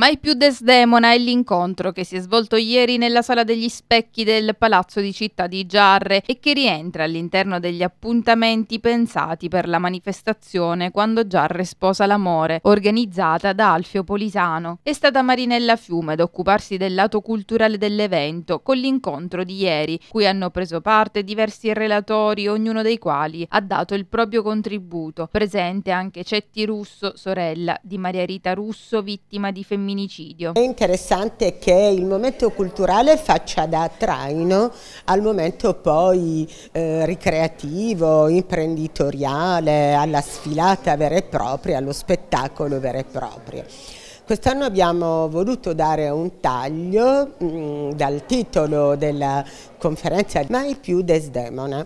Mai più Desdemona è l'incontro che si è svolto ieri nella sala degli specchi del Palazzo di Città di Giarre e che rientra all'interno degli appuntamenti pensati per la manifestazione Quando Giarre sposa l'amore, organizzata da Alfio Polisano. È stata Marinella Fiume ad occuparsi del lato culturale dell'evento con l'incontro di ieri, cui hanno preso parte diversi relatori, ognuno dei quali ha dato il proprio contributo. Presente anche Cetti Russo, sorella di Maria Rita Russo, vittima di femminicidio femminicidio. È interessante che il momento culturale faccia da traino al momento poi eh, ricreativo, imprenditoriale, alla sfilata vera e propria, allo spettacolo vero e proprio. Quest'anno abbiamo voluto dare un taglio mh, mm, dal titolo della conferenza Mai più Desdemona.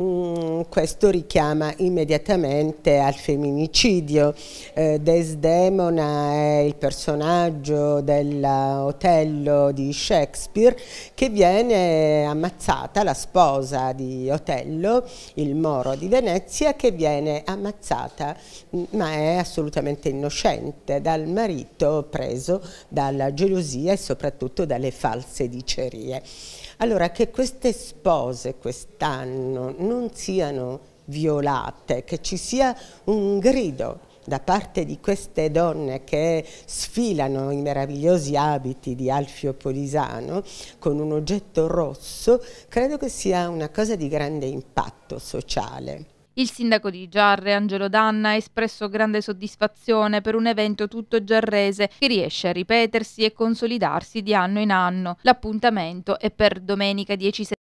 Mm, questo richiama immediatamente al femminicidio. Eh, Desdemona è il personaggio dell'Otello di Shakespeare che viene ammazzata, la sposa di Otello, il moro di Venezia, che viene ammazzata mm, ma è assolutamente innocente dal marito preso dalla gelosia e soprattutto dalle false dicerie. Allora, che queste spose quest'anno non siano violate, che ci sia un grido da parte di queste donne che sfilano i meravigliosi abiti di Alfio Polisano con un oggetto rosso, credo che sia una cosa di grande impatto sociale. Il sindaco di Giarre, Angelo Danna, ha espresso grande soddisfazione per un evento tutto giarrese che riesce a ripetersi e consolidarsi di anno in anno. L'appuntamento è per domenica 10 settembre